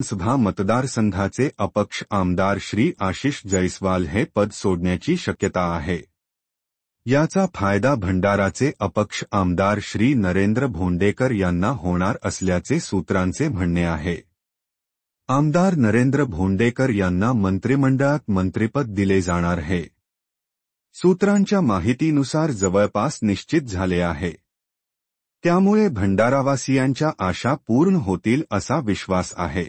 विधानसभा मतदार मतदारसंघाचे अपक्ष आमदार श्री आशिष जयस्वाल हे पद सोडण्याची शक्यता आहे याचा फायदा भंडाराचे अपक्ष आमदार श्री नरेंद्र भोंडेकर यांना होणार असल्याचे सूत्रांचे म्हणणे आहे आमदार नरेंद्र भोंडेकर यांना मंत्रिमंडळात मंत्रिपद दिले जाणार आहे सूत्रांच्या माहितीनुसार जवळपास निश्चित झाले आहे त्यामुळे भंडारावासियांच्या आशा पूर्ण होतील असा विश्वास आहे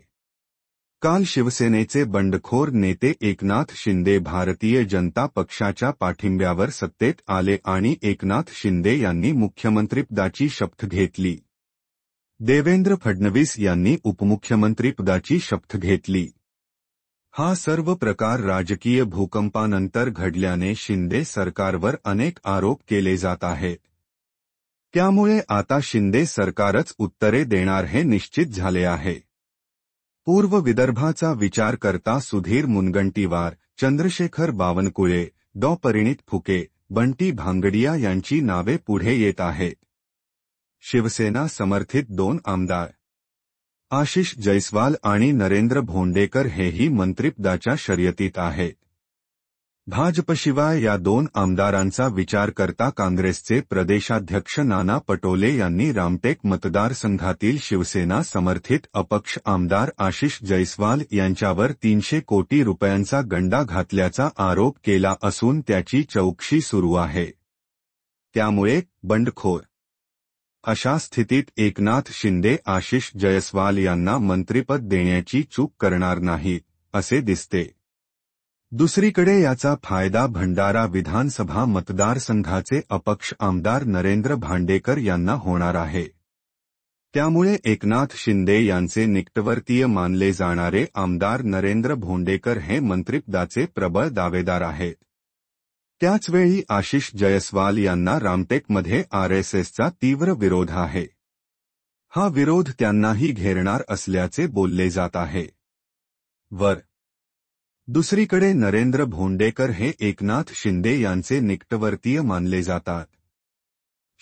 तत्काल शिवसेनेचे बंडखोर नेते एकनाथ शिंदे भारतीय जनता पक्षाच्या पाठिंब्यावर सत्तेत आले आणि एकनाथ शिंदे यांनी मुख्यमंत्रीपदाची शपथ घेतली देवेंद्र फडणवीस यांनी उपमुख्यमंत्रीपदाची शपथ घेतली हा सर्व प्रकार राजकीय भूकंपानंतर घडल्याने शिंदे सरकारवर अनेक आरोप केले जात आहेत त्यामुळे आता शिंदे सरकारच उत्तरे देणार हे निश्चित झाले आहे पूर्व विदर्भाचा विचार करता सुधीर मुनगंटीवार चंद्रशेखर बावनकुळे डॉ परिणित फुके बंटी भांगडिया यांची नावे पुढे येत आहेत शिवसेना समर्थित दोन आमदार आशिष जयसवाल आणि नरेंद्र भोंडेकर हेही मंत्रिपदाच्या शर्यतीत आहेत भाजपशिवाय या दोन आमदारांचा विचार करता काँग्रेसचे प्रदेशाध्यक्ष नाना पटोले यांनी रामटेक मतदारसंघातील शिवसेना समर्थित अपक्ष आमदार आशिष जयस्वाल यांच्यावर तीनशे कोटी रुपयांचा गंडा घातल्याचा आरोप केला असून त्याची चौकशी सुरू आहे त्यामुळे बंडखोर अशा स्थितीत एकनाथ शिंदे आशिष जयस्वाल यांना मंत्रिपद देण्याची चूक करणार नाही असे दिसते दुसरीकडे याचा फायदा भंडारा विधानसभा मतदारसंघाचे अपक्ष आमदार नरेंद्र भांडेकर यांना होणार आहे त्यामुळे एकनाथ शिंदे यांचे निकटवर्तीय मानले जाणारे आमदार नरेंद्र भोंडेकर हे मंत्रिपदाचे प्रबळ दावेदार आहेत त्याचवेळी आशिष जयस्वाल यांना रामटेकमध्ये आरएसएसचा तीव्र विरोध आहे हा विरोध त्यांनाही घेरणार असल्याचे बोलले जात आहे वर दुसरीकडे नरेंद्र भोंडेकर हे एकनाथ शिंदे यांचे निकटवर्तीय मानले जातात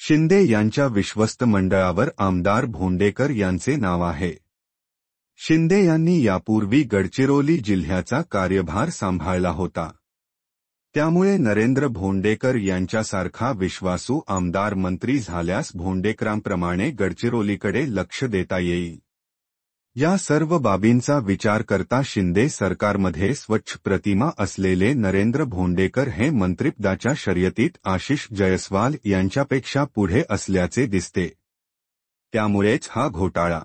शिंदे यांच्या विश्वस्त मंडळावर आमदार भोंडेकर यांचे नाव आहे शिंदे यांनी यापूर्वी गडचिरोली जिल्ह्याचा कार्यभार सांभाळला होता त्यामुळे नरेंद्र भोंडेकर यांच्यासारखा विश्वासू आमदार मंत्री झाल्यास भोंडेकरांप्रमाणे गडचिरोलीकडे लक्ष देता येईल या सर्व बाबींचा विचार करता शिंदे सरकारमध्ये स्वच्छ प्रतिमा असलेले नरेंद्र भोंडेकर हे मंत्रिपदाच्या शर्यतीत आशिष जयस्वाल यांच्यापेक्षा पुढे असल्याचे दिसते त्यामुळेच हा घोटाळा